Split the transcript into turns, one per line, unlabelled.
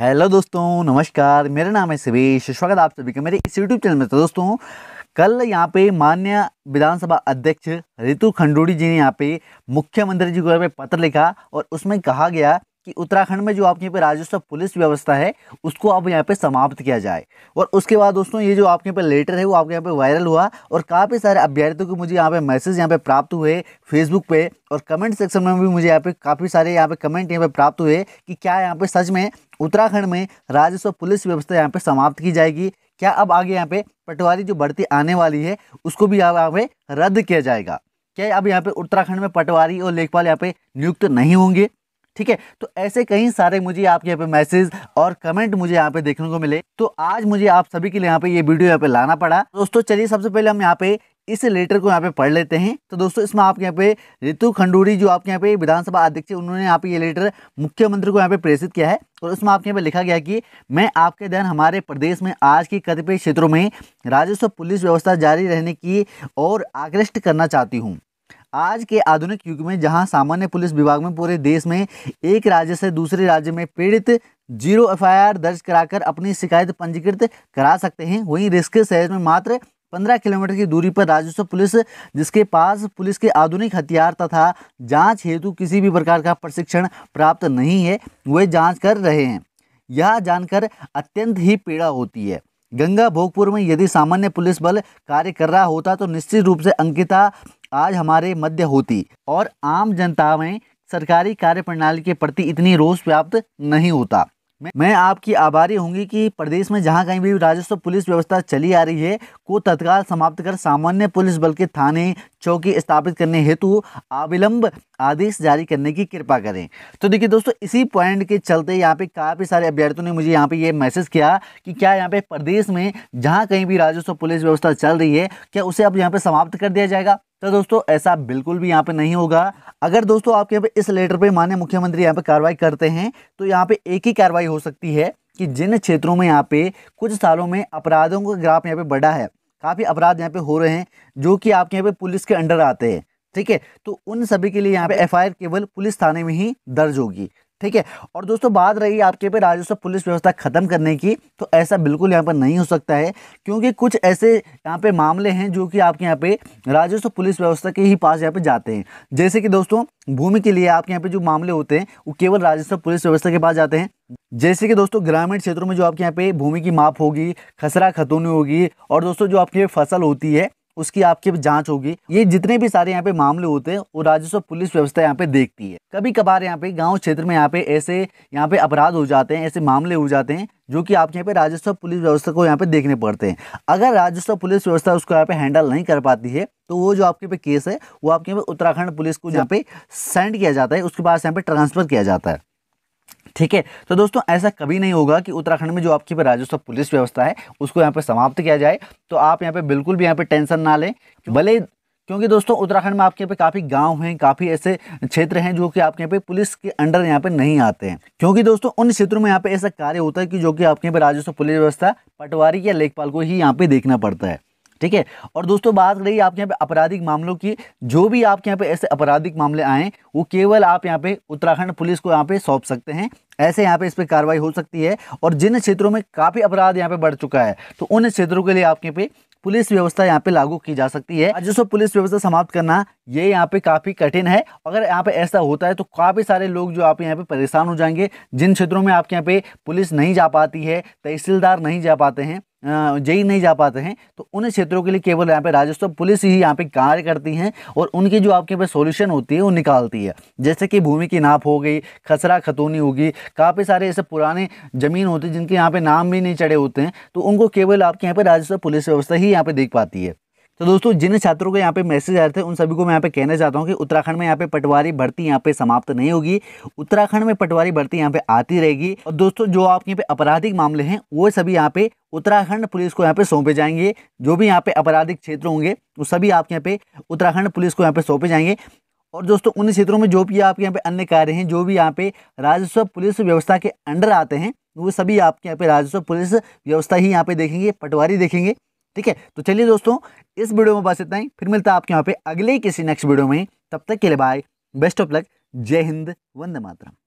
hello दोस्तों नमस्कार मेरा नाम है सुरेश स्वागत आप सभी का मेरे इस यूट्यूब चैनल में तो दोस्तों कल यहाँ पे मान्य विधानसभा अध्यक्ष रितु खंडूड़ी जी ने यहाँ पे मुख्यमंत्री जी को पत्र लिखा और उसमें कहा गया कि उत्तराखंड में जो आपके यहाँ पे राजस्व पुलिस व्यवस्था है उसको आप यहाँ पे समाप्त किया जाए और उसके बाद दोस्तों ये जो आपके यहाँ पे लेटर है वो आपके यहाँ पे वायरल हुआ और काफ़ी सारे अभ्यर्थियों को मुझे यहाँ पे मैसेज यहाँ पे प्राप्त हुए फेसबुक पे और कमेंट सेक्शन में भी मुझे यहाँ पे काफ़ी सारे यहाँ पे कमेंट यहाँ पे प्राप्त हुए कि क्या यहाँ पे सच में उत्तराखंड में राजस्व पुलिस व्यवस्था यहाँ पे समाप्त की जाएगी क्या अब आगे यहाँ पे पटवारी जो बढ़ती आने वाली है उसको भी यहाँ पे रद्द किया जाएगा क्या अब यहाँ पे उत्तराखंड में पटवारी और लेखपाल यहाँ पे नियुक्त नहीं होंगे ठीक है तो ऐसे कई सारे मुझे आपके यहाँ पे मैसेज और कमेंट मुझे यहाँ पे देखने को मिले तो आज मुझे आप सभी के लिए यहाँ पे ये वीडियो यहाँ पे लाना पड़ा दोस्तों चलिए सबसे पहले हम यहाँ पे इस लेटर को यहाँ पे पढ़ लेते हैं तो दोस्तों इसमें आपके यहाँ पे रितु खंडूरी जो आपके यहाँ पे विधानसभा अध्यक्ष उन्होंने यहाँ पे ये लेटर मुख्यमंत्री को यहाँ पे प्रेषित किया है और उसमें आपके यहाँ पे लिखा गया कि मैं आपके ध्यान हमारे प्रदेश में आज की कतिपय क्षेत्रों में राजस्व पुलिस व्यवस्था जारी रहने की और आकृष्ट करना चाहती हूँ आज के आधुनिक युग में जहां सामान्य पुलिस विभाग में पूरे देश में एक राज्य से दूसरे राज्य में पीड़ित जीरो एफआईआर दर्ज कराकर अपनी शिकायत पंजीकृत करा सकते हैं वहीं रिस्क शहर में मात्र पंद्रह किलोमीटर की दूरी पर राजस्व पुलिस जिसके पास पुलिस के आधुनिक हथियार तथा जांच हेतु किसी भी प्रकार का प्रशिक्षण प्राप्त नहीं है वे जाँच कर रहे हैं यह जानकर अत्यंत ही पीड़ा होती है गंगा भोगपुर में यदि सामान्य पुलिस बल कार्य कर रहा होता तो निश्चित रूप से अंकिता आज हमारे मध्य होती और आम जनता में सरकारी कार्य प्रणाली के प्रति इतनी रोष व्याप्त नहीं होता मैं आपकी आभारी होंगी कि प्रदेश में जहाँ कहीं भी राजस्व पुलिस व्यवस्था चली आ रही है को तत्काल समाप्त कर सामान्य पुलिस बल के थाने चौकी स्थापित करने हेतु अविलंब आदेश जारी करने की कृपा करें तो देखिए दोस्तों इसी पॉइंट के चलते यहाँ पे काफ़ी सारे अभ्यर्थियों ने मुझे यहाँ पे ये यह मैसेज किया कि क्या यहाँ पे प्रदेश में जहाँ कहीं भी राजस्व पुलिस व्यवस्था चल रही है क्या उसे अब यहाँ पे समाप्त कर दिया जाएगा तो दोस्तों ऐसा बिल्कुल भी यहाँ पे नहीं होगा अगर दोस्तों आपके यहाँ पे इस लेटर पे माने मुख्यमंत्री यहाँ पे कार्रवाई करते हैं तो यहाँ पे एक ही कार्रवाई हो सकती है कि जिन क्षेत्रों में यहाँ पे कुछ सालों में अपराधों का ग्राफ यहाँ पे बढ़ा है काफ़ी अपराध यहाँ पे हो रहे हैं जो कि आपके यहाँ पे पुलिस के अंडर आते हैं ठीक है तो उन सभी के लिए यहाँ पे एफ केवल पुलिस थाने में ही दर्ज होगी ठीक है और दोस्तों बात रही आपके पे राजस्व पुलिस व्यवस्था खत्म करने की तो ऐसा बिल्कुल यहाँ पर नहीं हो सकता है क्योंकि कुछ ऐसे यहाँ पे मामले हैं जो कि आपके यहाँ पे राजस्व पुलिस व्यवस्था के ही पास यहाँ पे जाते हैं जैसे कि दोस्तों भूमि के लिए आपके यहाँ पे जो मामले होते हैं वो केवल राजस्व पुलिस व्यवस्था के पास जाते हैं जैसे कि दोस्तों ग्रामीण क्षेत्रों में जो आपके यहाँ पे भूमि की माप होगी खसरा खतौनी होगी और दोस्तों जो आपकी फसल होती है उसकी आपके जांच होगी ये जितने भी सारे यहाँ पे मामले होते हैं वो राजस्व पुलिस व्यवस्था यहाँ पे देखती है कभी कभार यहाँ पे गांव क्षेत्र में यहाँ पे ऐसे यहाँ पे अपराध हो जाते हैं ऐसे मामले हो जाते हैं जो कि आपके यहाँ पे राजस्व पुलिस व्यवस्था को यहाँ पे देखने पड़ते हैं अगर राजस्व पुलिस व्यवस्था उसको यहाँ पे हैंडल नहीं कर पाती है तो वो जो आपके पे केस है वो आपके यहाँ पे उत्तराखंड पुलिस को यहाँ पे सेंड किया जाता है उसके बाद यहाँ पे ट्रांसफर किया जाता है ठीक है तो दोस्तों ऐसा कभी नहीं होगा कि उत्तराखंड में जो आपके पे राजस्व पुलिस व्यवस्था है उसको यहाँ पर समाप्त किया जाए तो आप यहाँ पर बिल्कुल भी यहाँ पर टेंशन ना लें भले क्योंकि दोस्तों उत्तराखंड में आपके यहाँ पे काफ़ी गांव हैं काफ़ी ऐसे क्षेत्र हैं जो कि आपके यहाँ पे पुलिस के अंडर यहाँ पे नहीं आते हैं क्योंकि दोस्तों उन क्षेत्रों में यहाँ पे ऐसा कार्य होता है कि जो कि आपके यहाँ पे राजस्व पुलिस व्यवस्था पटवारी या लेखपाल को ही यहाँ पे देखना पड़ता है ठीक है और दोस्तों बात रही आपके यहाँ पे आपराधिक मामलों की जो भी आपके यहाँ पे ऐसे आपराधिक मामले आए वो केवल आप यहाँ पे उत्तराखंड पुलिस को यहाँ पे सौंप सकते हैं ऐसे यहाँ पे इस पर कार्रवाई हो सकती है और जिन क्षेत्रों में काफ़ी अपराध यहाँ पे बढ़ चुका है तो उन क्षेत्रों के लिए आपके यहाँ पे पुलिस व्यवस्था यहाँ पे लागू की जा सकती है राजस्व पुलिस व्यवस्था समाप्त करना ये यहाँ पे काफ़ी कठिन है अगर यहाँ पे ऐसा होता है तो काफ़ी सारे लोग जो आप यहाँ पे परेशान हो जाएंगे जिन क्षेत्रों में आपके यहाँ पे पुलिस नहीं जा पाती है तहसीलदार नहीं जा पाते हैं जेई नहीं जा पाते हैं तो उन क्षेत्रों के लिए केवल यहाँ पे राजस्व पुलिस ही यहाँ पे कार्य करती हैं और उनकी जो आपके पे सॉल्यूशन होती है वो निकालती है जैसे कि भूमि की नाप हो गई खसरा खतूनी होगी काफ़ी सारे ऐसे पुराने ज़मीन होते हैं जिनके यहाँ पे नाम भी नहीं चढ़े होते हैं तो उनको केवल आपके यहाँ पर राजस्व पुलिस व्यवस्था ही यहाँ पर देख पाती है तो दोस्तों जिन छात्रों के यहाँ पे मैसेज आए थे उन सभी को मैं यहाँ पे कहना चाहता हूँ कि उत्तराखंड में यहाँ पे पटवारी भर्ती यहाँ पे समाप्त नहीं होगी उत्तराखंड में पटवारी भर्ती यहाँ पे आती रहेगी और दोस्तों जो आपके यहाँ पे आपराधिक मामले हैं वो सभी यहाँ पे उत्तराखंड पुलिस को यहाँ पे सौंपे जाएंगे जो भी यहाँ पे आपराधिक क्षेत्र होंगे वो सभी आपके यहाँ पे उत्तराखंड पुलिस को यहाँ पे सौंपे जाएंगे और दोस्तों उन क्षेत्रों में जो भी आपके यहाँ पे अन्य कार्य हैं जो भी यहाँ पे राजस्व पुलिस व्यवस्था के अंडर आते हैं वो सभी आपके यहाँ पे राजस्व पुलिस व्यवस्था ही यहाँ पे देखेंगे पटवारी देखेंगे ठीक है तो चलिए दोस्तों इस वीडियो में बस इतना ही फिर मिलता है आपके यहाँ पे अगले किसी नेक्स्ट वीडियो में तब तक के लिए बाय बेस्ट ऑफ लक जय हिंद वंदे मातरम